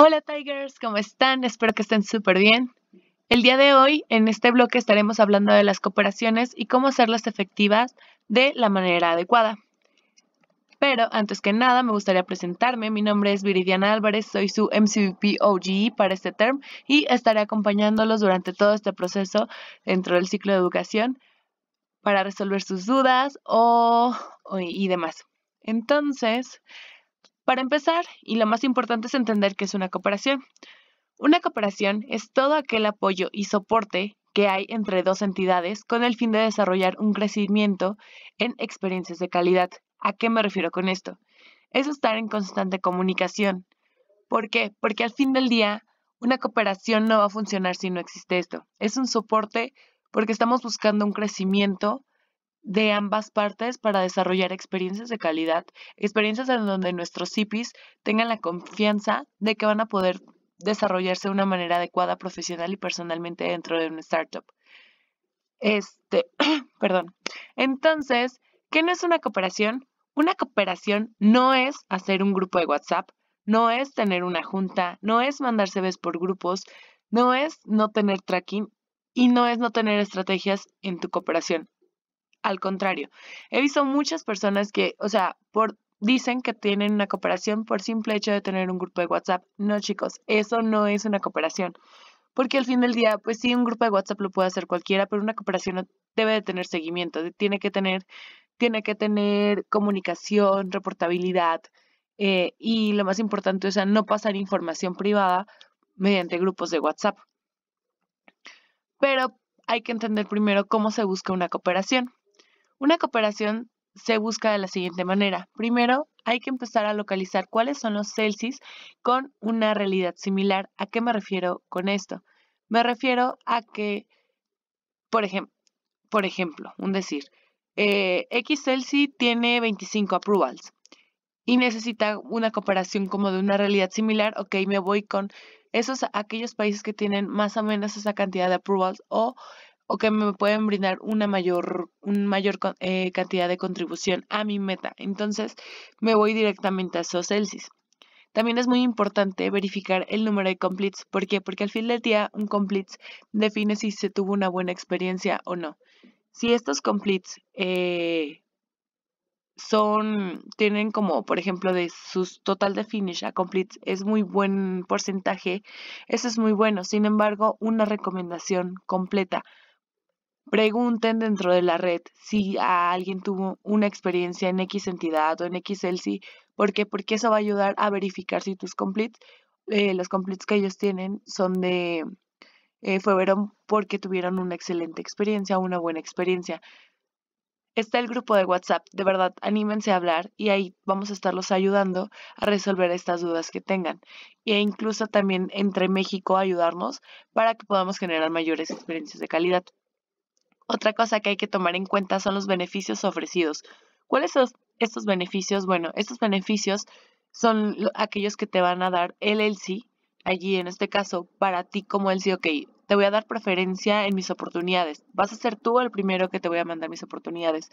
Hola Tigers, ¿cómo están? Espero que estén súper bien. El día de hoy, en este bloque, estaremos hablando de las cooperaciones y cómo hacerlas efectivas de la manera adecuada. Pero antes que nada, me gustaría presentarme. Mi nombre es Viridiana Álvarez, soy su MCVP OGE para este term y estaré acompañándolos durante todo este proceso dentro del ciclo de educación para resolver sus dudas y demás. Entonces, para empezar, y lo más importante es entender qué es una cooperación. Una cooperación es todo aquel apoyo y soporte que hay entre dos entidades con el fin de desarrollar un crecimiento en experiencias de calidad. ¿A qué me refiero con esto? Es estar en constante comunicación. ¿Por qué? Porque al fin del día, una cooperación no va a funcionar si no existe esto. Es un soporte porque estamos buscando un crecimiento de ambas partes para desarrollar experiencias de calidad, experiencias en donde nuestros CIPIs tengan la confianza de que van a poder desarrollarse de una manera adecuada profesional y personalmente dentro de una startup. Este, perdón. Entonces, ¿qué no es una cooperación? Una cooperación no es hacer un grupo de WhatsApp, no es tener una junta, no es mandarse ves por grupos, no es no tener tracking y no es no tener estrategias en tu cooperación. Al contrario, he visto muchas personas que, o sea, por dicen que tienen una cooperación por simple hecho de tener un grupo de WhatsApp. No, chicos, eso no es una cooperación. Porque al fin del día, pues sí, un grupo de WhatsApp lo puede hacer cualquiera, pero una cooperación debe de tener seguimiento, tiene que tener, tiene que tener comunicación, reportabilidad eh, y lo más importante, o sea, no pasar información privada mediante grupos de WhatsApp. Pero hay que entender primero cómo se busca una cooperación. Una cooperación se busca de la siguiente manera. Primero, hay que empezar a localizar cuáles son los Celsius con una realidad similar. ¿A qué me refiero con esto? Me refiero a que, por, ejemplo, por ejemplo, un decir, eh, X Celsius tiene 25 approvals y necesita una cooperación como de una realidad similar. Ok, me voy con esos aquellos países que tienen más o menos esa cantidad de approvals o o que me pueden brindar una mayor, mayor eh, cantidad de contribución a mi meta. Entonces me voy directamente a Celsius. También es muy importante verificar el número de completes. ¿Por qué? Porque al fin del día un complete define si se tuvo una buena experiencia o no. Si estos completes eh, son, tienen como, por ejemplo, de su total de finish a completes es muy buen porcentaje, eso es muy bueno. Sin embargo, una recomendación completa Pregunten dentro de la red si a alguien tuvo una experiencia en X entidad o en X ELSI. ¿Por qué? Porque eso va a ayudar a verificar si tus completes, eh, los completes que ellos tienen son de, eh, fueron porque tuvieron una excelente experiencia, o una buena experiencia. Está el grupo de WhatsApp, de verdad, anímense a hablar y ahí vamos a estarlos ayudando a resolver estas dudas que tengan. E incluso también entre México ayudarnos para que podamos generar mayores experiencias de calidad. Otra cosa que hay que tomar en cuenta son los beneficios ofrecidos. ¿Cuáles son estos beneficios? Bueno, estos beneficios son aquellos que te van a dar el ELSI. allí en este caso, para ti como ELSI. ok, te voy a dar preferencia en mis oportunidades. Vas a ser tú el primero que te voy a mandar mis oportunidades.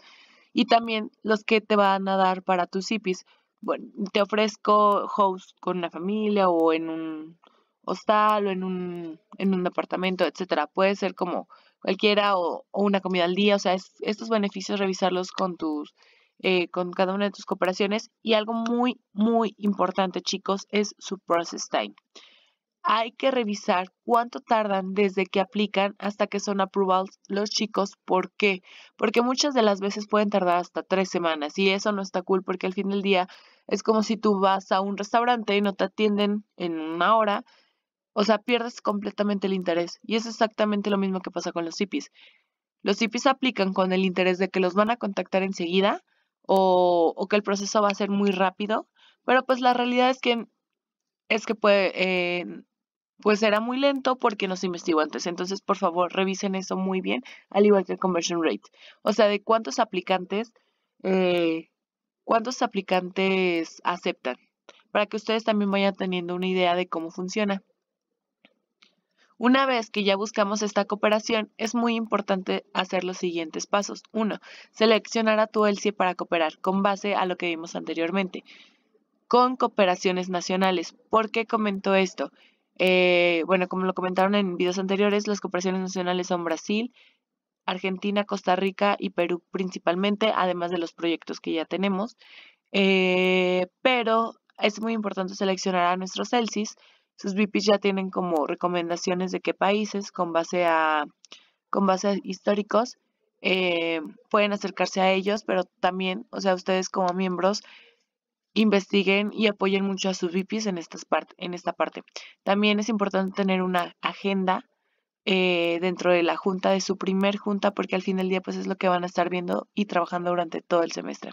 Y también los que te van a dar para tus IPs. Bueno, te ofrezco host con una familia o en un hostal o en un, en un departamento, etcétera. Puede ser como cualquiera o, una comida al día. O sea, estos beneficios revisarlos con tus, eh, con cada una de tus cooperaciones. Y algo muy, muy importante, chicos, es su process time. Hay que revisar cuánto tardan desde que aplican hasta que son approvals los chicos. ¿Por qué? Porque muchas de las veces pueden tardar hasta tres semanas y eso no está cool porque al fin del día es como si tú vas a un restaurante y no te atienden en una hora, o sea, pierdes completamente el interés. Y es exactamente lo mismo que pasa con los hippies. Los hippies aplican con el interés de que los van a contactar enseguida o, que el proceso va a ser muy rápido, pero pues la realidad es que, es que puede, eh, pues era muy lento porque no se investigó antes. Entonces, por favor, revisen eso muy bien, al igual que el conversion rate. O sea, de cuántos aplicantes, eh, cuántos aplicantes aceptan, para que ustedes también vayan teniendo una idea de cómo funciona. Una vez que ya buscamos esta cooperación, es muy importante hacer los siguientes pasos. Uno, Seleccionar a tu ELSI para cooperar con base a lo que vimos anteriormente. Con cooperaciones nacionales. ¿Por qué comentó esto? Eh, bueno, como lo comentaron en videos anteriores, las cooperaciones nacionales son Brasil, Argentina, Costa Rica y Perú principalmente, además de los proyectos que ya tenemos. Eh, pero es muy importante seleccionar a nuestros ELSIs sus VIPs ya tienen como recomendaciones de qué países, con base a, con base históricos, eh, pueden acercarse a ellos, pero también, o sea, ustedes como miembros investiguen y apoyen mucho a sus VIPs en, esta parte. También es importante tener una agenda eh, dentro de la junta, de su primer junta, porque al fin del día pues es lo que van a estar viendo y trabajando durante todo el semestre.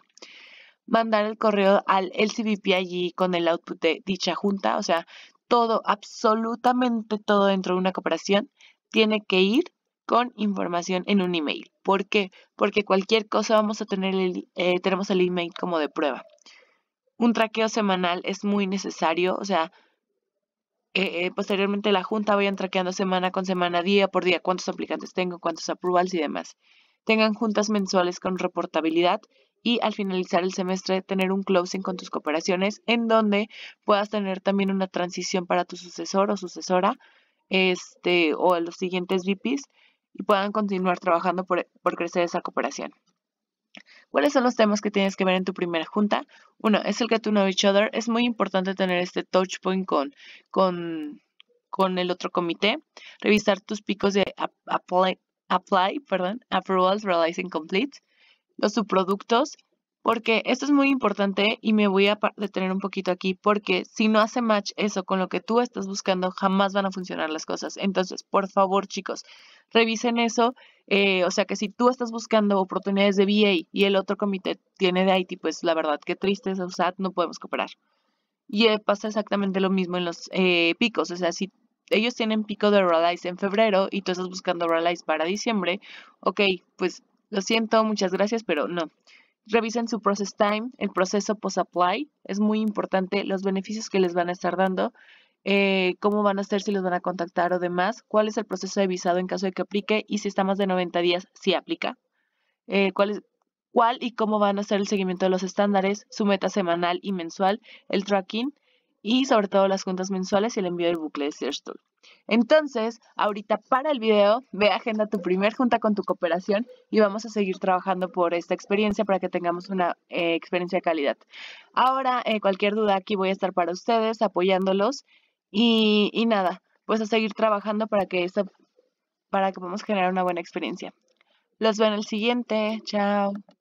Mandar el correo al LCVP allí con el output de dicha junta, o sea, todo, absolutamente todo dentro de una cooperación tiene que ir con información en un email. ¿Por qué? Porque cualquier cosa vamos a tener el, eh, tenemos el email como de prueba. Un traqueo semanal es muy necesario, o sea, eh, eh, posteriormente la junta vayan traqueando semana con semana, día por día, cuántos aplicantes tengo, cuántos approvals y demás. Tengan juntas mensuales con reportabilidad y al finalizar el semestre tener un closing con tus cooperaciones en donde puedas tener también una transición para tu sucesor o sucesora este, o los siguientes VPs y puedan continuar trabajando por, crecer esa cooperación. ¿Cuáles son los temas que tienes que ver en tu primera junta? Uno, es el que tú know each other. Es muy importante tener este touch point con, con, con el otro comité. Revisar tus picos de apply, apply perdón, approvals, realizing complete los subproductos, porque esto es muy importante y me voy a detener un poquito aquí, porque si no hace match eso con lo que tú estás buscando, jamás van a funcionar las cosas. Entonces, por favor, chicos, revisen eso. Eh, o sea que si tú estás buscando oportunidades de VA y el otro comité tiene de IT, pues la verdad que triste, usar no podemos cooperar. Y eh, pasa exactamente lo mismo en los eh, picos. O sea, si ellos tienen pico de Realize en febrero y tú estás buscando Realize para diciembre, ok, pues lo siento, muchas gracias, pero no. Revisen su process time, el proceso post-apply. Es muy importante los beneficios que les van a estar dando, eh, cómo van a hacer, si los van a contactar o demás, cuál es el proceso de visado en caso de que aplique y si está más de 90 días, si aplica. Eh, cuál, y cómo van a ser el seguimiento de los estándares, su meta semanal y mensual, el tracking y sobre todo las cuentas mensuales y el envío del bucle de Search entonces, ahorita para el video, ve agenda tu primer junta con tu cooperación y vamos a seguir trabajando por esta experiencia para que tengamos una eh, experiencia de calidad. Ahora, eh, cualquier duda aquí voy a estar para ustedes, apoyándolos y, nada, pues a seguir trabajando para que esto, para que podamos generar una buena experiencia. Los veo en el siguiente. Chao.